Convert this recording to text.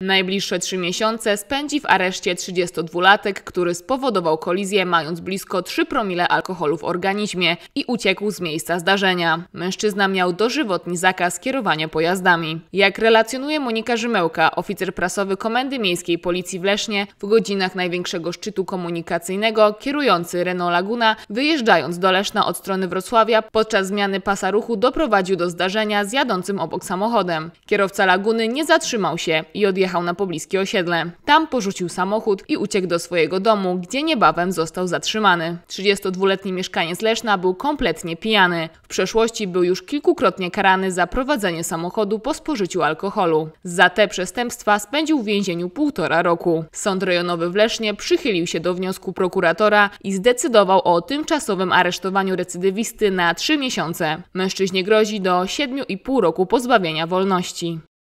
Najbliższe trzy miesiące spędzi w areszcie 32-latek, który spowodował kolizję mając blisko 3 promile alkoholu w organizmie i uciekł z miejsca zdarzenia. Mężczyzna miał dożywotni zakaz kierowania pojazdami. Jak relacjonuje Monika Rzymełka, oficer prasowy Komendy Miejskiej Policji w Lesznie, w godzinach największego szczytu komunikacyjnego kierujący Renault Laguna, wyjeżdżając do Leszna od strony Wrocławia, podczas zmiany pasa ruchu doprowadził do zdarzenia z jadącym obok samochodem. Kierowca Laguny nie zatrzymał się i odjechał wyjechał na pobliskie osiedle. Tam porzucił samochód i uciekł do swojego domu, gdzie niebawem został zatrzymany. 32-letni mieszkaniec Leszna był kompletnie pijany. W przeszłości był już kilkukrotnie karany za prowadzenie samochodu po spożyciu alkoholu. Za te przestępstwa spędził w więzieniu półtora roku. Sąd rejonowy w Lesznie przychylił się do wniosku prokuratora i zdecydował o tymczasowym aresztowaniu recydywisty na trzy miesiące. Mężczyźnie grozi do 7,5 roku pozbawienia wolności.